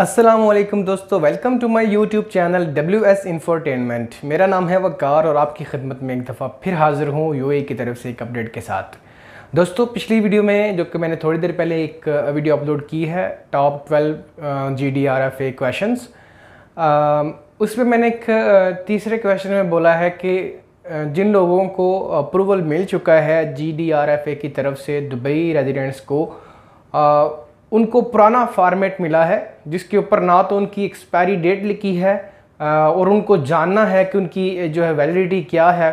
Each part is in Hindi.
असलम दोस्तों welcome to my YouTube channel W S infotainment मेरा नाम है वकार और आपकी खिदमत में एक दफ़ा फिर हाज़िर हूँ ए e की तरफ से एक अपडेट के साथ दोस्तों पिछली वीडियो में जो कि मैंने थोड़ी देर पहले एक वीडियो अपलोड की है top 12 G D R F A question उसमें मैंने एक तीसरे क्वेश्चन में बोला है कि जिन लोगों को अप्रूवल मिल चुका है G D R F A की तरफ से दुबई रेजिडेंट्स को उनको पुराना फॉर्मेट मिला है जिसके ऊपर ना तो उनकी एक्सपायरी डेट लिखी है और उनको जानना है कि उनकी जो है वैलिडिटी क्या है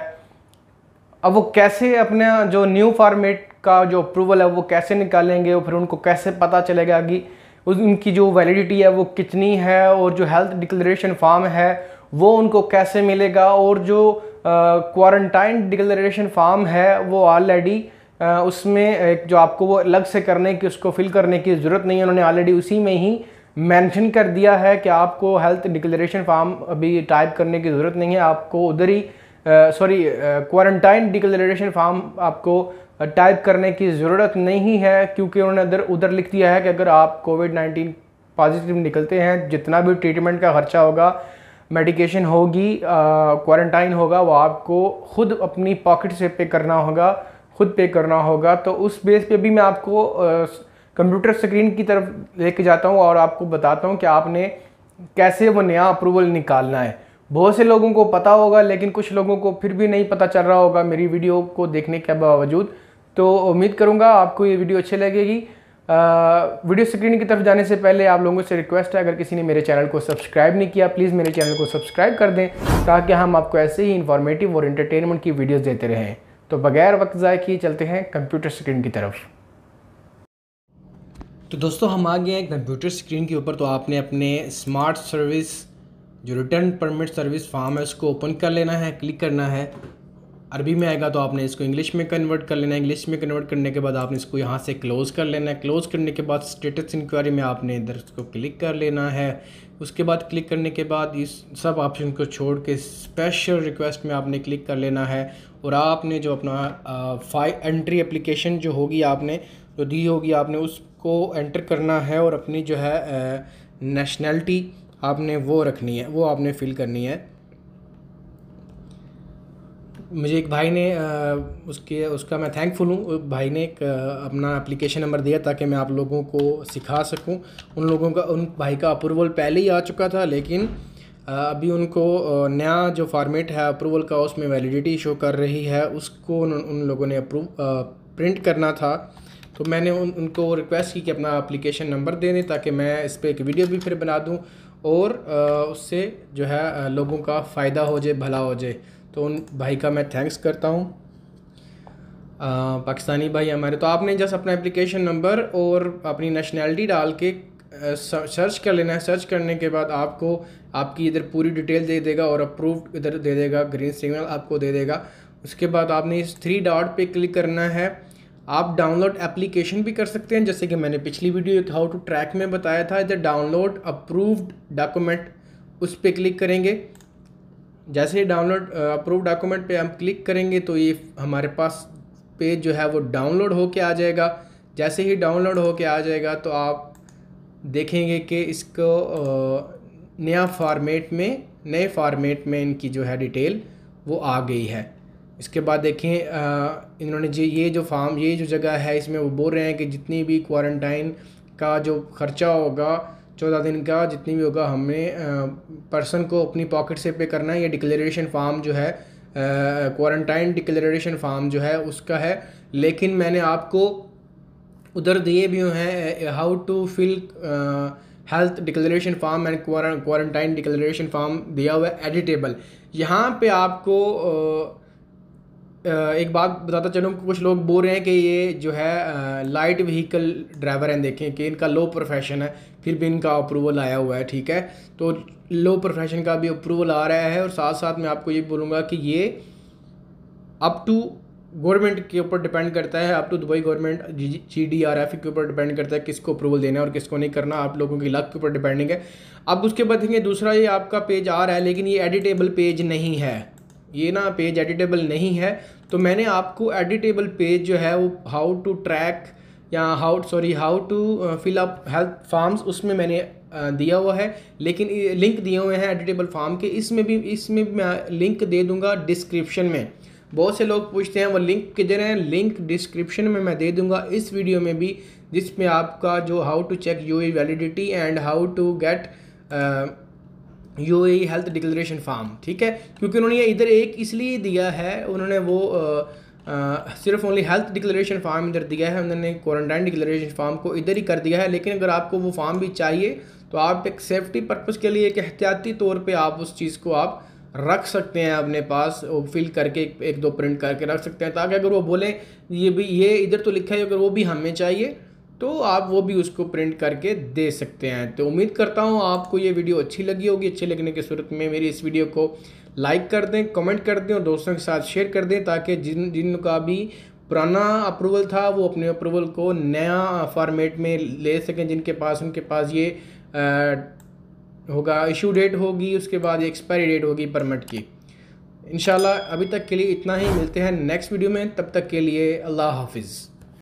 अब वो कैसे अपना जो न्यू फॉर्मेट का जो अप्रूवल है वो कैसे निकालेंगे और फिर उनको कैसे पता चलेगा कि उनकी जो वैलिडिटी है वो कितनी है और जो हेल्थ डिक्लेरेशन फॉर्म है वो उनको कैसे मिलेगा और जो क्वारंटाइन डिक्लेरेशन फॉर्म है वो ऑलरेडी उसमें एक जो आपको वो अलग से करने की उसको फिल करने की ज़रूरत नहीं है उन्होंने ऑलरेडी उसी में ही मेंशन कर दिया है कि आपको हेल्थ डिक्लेरेशन फॉर्म अभी टाइप करने की ज़रूरत नहीं है आपको उधर ही सॉरी क्वारंटाइन डिक्लेरेशन फॉर्म आपको टाइप करने की ज़रूरत नहीं है क्योंकि उन्होंने उधर उधर लिख दिया है कि अगर आप कोविड नाइन्टीन पॉजिटिव निकलते हैं जितना भी ट्रीटमेंट का खर्चा होगा मेडिकेशन होगी क्वारंटाइन होगा वो आपको खुद अपनी पॉकेट से पे करना होगा खुद पे करना होगा तो उस बेस पे भी मैं आपको कंप्यूटर स्क्रीन की तरफ लेके जाता हूँ और आपको बताता हूँ कि आपने कैसे वो नया अप्रूवल निकालना है बहुत से लोगों को पता होगा लेकिन कुछ लोगों को फिर भी नहीं पता चल रहा होगा मेरी वीडियो को देखने के बावजूद तो उम्मीद करूँगा आपको ये वीडियो अच्छी लगेगी वीडियो स्क्रीन की तरफ जाने से पहले आप लोगों से रिक्वेस्ट है अगर किसी ने मेरे चैनल को सब्सक्राइब नहीं किया प्लीज़ मेरे चैनल को सब्सक्राइब कर दें ताकि हम आपको ऐसे ही इन्फॉर्मेटिव और इंटरटेनमेंट की वीडियोज़ देते रहें तो बगैर वक्त ज़ाय किए चलते हैं कंप्यूटर स्क्रीन की तरफ तो दोस्तों हम आ गए हैं कंप्यूटर स्क्रीन के ऊपर तो आपने अपने स्मार्ट सर्विस जो रिटर्न परमिट सर्विस फॉर्म है उसको ओपन कर लेना है क्लिक करना है अरबी में आएगा तो आपने इसको इंग्लिश में कन्वर्ट कर लेना है इंग्लिश में कन्वर्ट करने के बाद आपने इसको यहाँ से क्लोज़ कर लेना है क्लोज़ करने के बाद स्टेटस इंक्वायरी में आपने इधर इसको क्लिक कर लेना है उसके बाद क्लिक करने के बाद इस सब ऑप्शन को छोड़ के स्पेशल रिक्वेस्ट में आपने क्लिक कर लेना है और आपने जो अपना फाइ एंट्री एप्लीकेशन जो होगी आपने जो दी होगी आपने उसको एंटर करना है और अपनी जो है नेशनलिटी आपने वो रखनी है वो आपने फिल करनी है मुझे एक भाई ने आ, उसके उसका मैं थैंकफुल हूँ भाई ने एक आ, अपना एप्लीकेशन नंबर दिया ताकि मैं आप लोगों को सिखा सकूँ उन लोगों का उन भाई का अप्रूवल पहले ही आ चुका था लेकिन अभी उनको नया जो फॉर्मेट है अप्रूवल का उसमें वैलिडिटी शो कर रही है उसको उन, उन लोगों ने अप्रूव प्रिंट करना था तो मैंने उन उनको रिक्वेस्ट की कि अपना एप्लीकेशन नंबर दे दें ताकि मैं इस पर एक वीडियो भी फिर बना दूं और उससे जो है लोगों का फ़ायदा हो जाए भला हो जाए तो उन भाई का मैं थैंक्स करता हूँ पाकिस्तानी भाई हमारे तो आपने जस्ट अपना एप्लीकेशन नंबर और अपनी नेशनैलिटी डाल के सर्च कर लेना है सर्च करने के बाद आपको आपकी इधर पूरी डिटेल दे देगा और अप्रूव्ड इधर दे देगा ग्रीन सिग्नल आपको दे देगा उसके बाद आपने इस थ्री डॉट पे क्लिक करना है आप डाउनलोड एप्लीकेशन भी कर सकते हैं जैसे कि मैंने पिछली वीडियो हाउ टू ट्रैक में बताया था इधर डाउनलोड अप्रूव्ड डॉक्यूमेंट उस पर क्लिक करेंगे जैसे ही डाउनलोड अप्रूव डॉक्यूमेंट पे हम क्लिक करेंगे तो ये हमारे पास पेज जो है वो डाउनलोड होके आ जाएगा जैसे ही डाउनलोड होके आ जाएगा तो आप देखेंगे कि इसको नया फॉर्मेट में नए फॉर्मेट में इनकी जो है डिटेल वो आ गई है इसके बाद देखें इन्होंने जी ये जो फार्म ये जो जगह है इसमें वो बोल रहे हैं कि जितनी भी क्वारंटाइन का जो ख़र्चा होगा चौदह दिन का जितनी भी होगा हमने पर्सन को अपनी पॉकेट से पे करना है ये डिक्लेरेशन फार्म जो है क्वारंटाइन डिक्लेरेशन फार्म जो है उसका है लेकिन मैंने आपको उधर दिए भी हुए हैं how to fill health declaration form and quarantine declaration form दिया हुआ है एडिटेबल यहाँ पे आपको एक बात बताता चलूँ कुछ लोग बोल रहे हैं कि ये जो है लाइट व्हीकल ड्राइवर हैं देखें कि इनका लो प्रोफेशन है फिर भी इनका अप्रूवल आया हुआ है ठीक है तो लो प्रोफेशन का भी अप्रूवल आ रहा है और साथ साथ मैं आपको ये बोलूँगा कि ये अप टू गवर्नमेंट के ऊपर डिपेंड करता है आप तो Dubai government G D R F के ऊपर डिपेंड करता है किसको अप्रूवल देना है और किसको नहीं करना आप लोगों की लक के ऊपर डिपेंडिंग है अब उसके बाद देखेंगे दूसरा ये आपका पेज आ रहा है लेकिन ये एडिटेबल पेज नहीं है ये ना पेज एडिटेबल नहीं है तो मैंने आपको एडिटेबल पेज जो है वो हाउ टू ट्रैक या how sorry how to fill up health forms उसमें मैंने uh, दिया हुआ है लेकिन लिंक दिए हुए हैं एडिटेबल फॉर्म के इसमें भी इसमें भी मैं लिंक दे दूंगा डिस्क्रिप्शन में बहुत से लोग पूछते हैं वो लिंक किधर हैं लिंक डिस्क्रिप्शन में मैं दे दूंगा इस वीडियो में भी जिसमें आपका जो how to check you validity and how to get you health declaration form ठीक है क्योंकि उन्होंने इधर एक इसलिए दिया है उन्होंने वो uh, Uh, सिर्फ ओनली हेल्थ डिक्लेरेशन फॉर्म इधर दिया है उन्होंने क्वारंटाइन डिक्लेरेशन फॉर्म को इधर ही कर दिया है लेकिन अगर आपको वो फॉर्म भी चाहिए तो आप एक सेफ्टी पर्पज़ के लिए एक एहतियाती तौर पर आप उस चीज़ को आप रख सकते हैं अपने पास फिल करके एक, एक दो प्रिंट करके रख सकते हैं ताकि अगर वो बोलें ये भी ये इधर तो लिखा है अगर वो भी हमें चाहिए तो आप वो भी उसको प्रिंट करके दे सकते हैं तो उम्मीद करता हूँ आपको ये वीडियो अच्छी लगी होगी अच्छी लगने की सूरत में मेरी इस वीडियो को लाइक कर दें कमेंट कर दें और दोस्तों के साथ शेयर कर दें ताकि जिन जिनका भी पुराना अप्रूवल था वो अपने अप्रूवल को नया फॉर्मेट में ले सकें जिनके पास उनके पास ये आ, होगा इशू डेट होगी उसके बाद एक्सपायरी डेट होगी परमिट की इन अभी तक के लिए इतना ही मिलते हैं नेक्स्ट वीडियो में तब तक के लिए अल्लाह हाफिज़